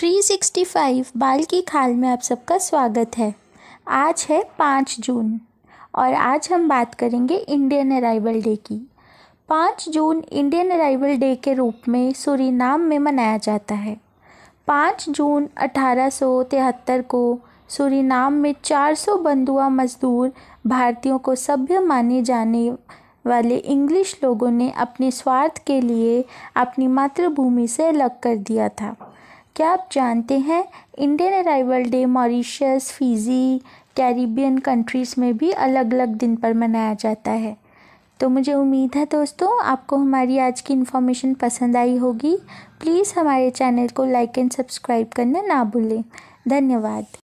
365 बाल की खाल में आप सबका स्वागत है आज है पाँच जून और आज हम बात करेंगे इंडियन अराइवल डे की पाँच जून इंडियन अराइवल डे के रूप में सूरीनाम में मनाया जाता है पाँच जून अठारह को सूरीनाम में 400 बंधुआ मजदूर भारतीयों को सभ्य माने जाने वाले इंग्लिश लोगों ने अपने स्वार्थ के लिए अपनी मातृभूमि से अलग कर दिया था क्या आप जानते हैं Indian arrival day Mauritius Fiji Caribbean countries में भी अलग अलग दिन पर मनाया जाता है तो मुझे उम्मीद है दोस्तों आपको हमारी आज की इन्फॉर्मेशन पसंद आई होगी प्लीज़ हमारे चैनल को लाइक एंड सब्सक्राइब करना ना भूलें धन्यवाद